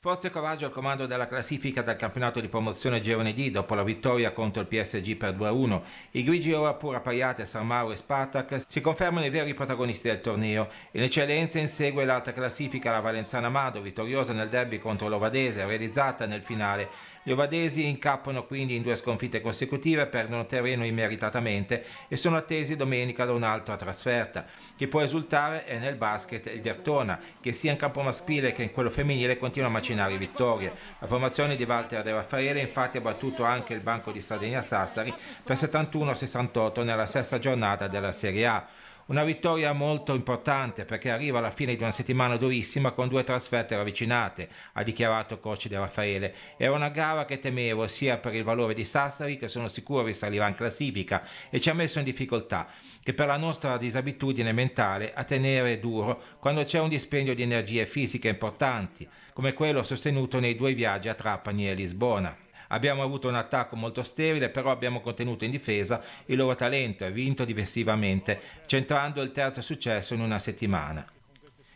Forza e Coraggio al comando della classifica del campionato di promozione giovedì dopo la vittoria contro il PSG per 2-1. I grigi ora pure Paiate, San Mauro e Spartak si confermano i veri protagonisti del torneo. In eccellenza insegue l'alta classifica la Valenzana Mado, vittoriosa nel derby contro l'Ovadese, realizzata nel finale. Gli Ovadesi incappano quindi in due sconfitte consecutive, perdono terreno immeritatamente e sono attesi domenica da un'altra trasferta. Chi può esultare è nel basket il Dertona, che sia in campo maschile che in quello femminile continua a macinare vaccinare vittorie. La formazione di Walter De Raffaele infatti ha battuto anche il Banco di Sardegna Sassari per 71-68 nella sesta giornata della Serie A. Una vittoria molto importante perché arriva alla fine di una settimana durissima con due trasferte ravvicinate, ha dichiarato coach De Raffaele. Era una gara che temevo sia per il valore di Sassari, che sono sicuro risalirà in classifica e ci ha messo in difficoltà, che per la nostra disabitudine mentale a tenere duro quando c'è un dispendio di energie fisiche importanti, come quello sostenuto nei due viaggi a Trapani e Lisbona. Abbiamo avuto un attacco molto sterile, però abbiamo contenuto in difesa il loro talento e vinto diversivamente, centrando il terzo successo in una settimana.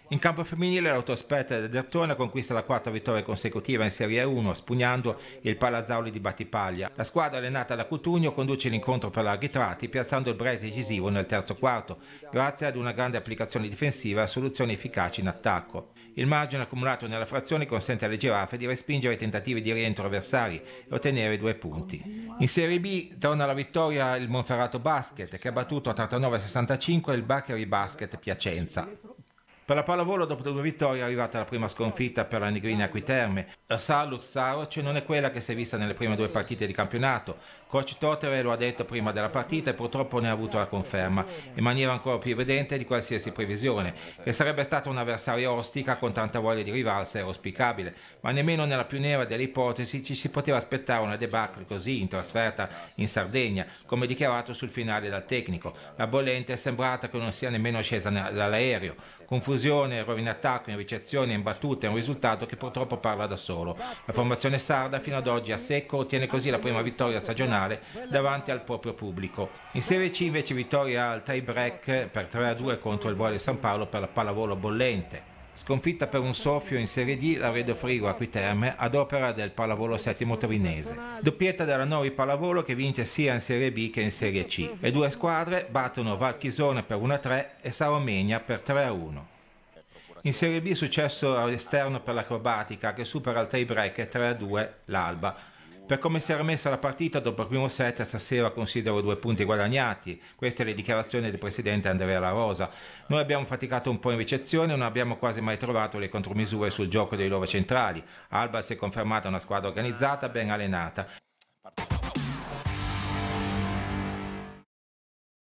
In campo femminile l'autospetta del Dertone conquista la quarta vittoria consecutiva in Serie 1, spugnando il Palazzauli di Battipaglia. La squadra allenata da Cutugno conduce l'incontro per larghi tratti, piazzando il break decisivo nel terzo quarto, grazie ad una grande applicazione difensiva e soluzioni efficaci in attacco. Il margine accumulato nella frazione consente alle giraffe di respingere i tentativi di rientro avversari e ottenere due punti. In Serie B torna alla vittoria il Monferrato Basket che ha battuto a 39-65 il Baccheri Basket Piacenza. Per la pallavolo dopo due vittorie è arrivata la prima sconfitta per la Nigrina Acquiterme. La Sallux Saroc cioè, non è quella che si è vista nelle prime due partite di campionato. Coach Totere lo ha detto prima della partita e purtroppo ne ha avuto la conferma, in maniera ancora più evidente di qualsiasi previsione, che sarebbe stata un'avversaria ostica con tanta voglia di rivalsa e auspicabile, ma nemmeno nella più nera delle ipotesi ci si poteva aspettare una debacle così in trasferta in Sardegna, come dichiarato sul finale dal tecnico. La bollente è sembrata che non sia nemmeno scesa dall'aereo. Confusione, errori in attacco, in ricezione, in battute, è un risultato che purtroppo parla da solo. La formazione sarda fino ad oggi a secco ottiene così la prima vittoria stagionale davanti al proprio pubblico. In Serie C invece vittoria al tie break per 3-2 contro il Vuole San Paolo per la pallavolo bollente. Sconfitta per un soffio in Serie D la Redo Frigo Acquiterme ad opera del Pallavolo Settimo Torinese. Doppietta della Novi Pallavolo che vince sia in Serie B che in Serie C. Le due squadre battono Valchisone per 1-3 e Saromegna per 3-1. In Serie B successo all'esterno per l'acrobatica che supera il tie break 3-2 l'Alba per come si era messa la partita dopo il primo set, stasera considero due punti guadagnati. Queste le dichiarazioni del presidente Andrea La Rosa. Noi abbiamo faticato un po' in ricezione, non abbiamo quasi mai trovato le contromisure sul gioco dei loro centrali. Alba si è confermata una squadra organizzata, ben allenata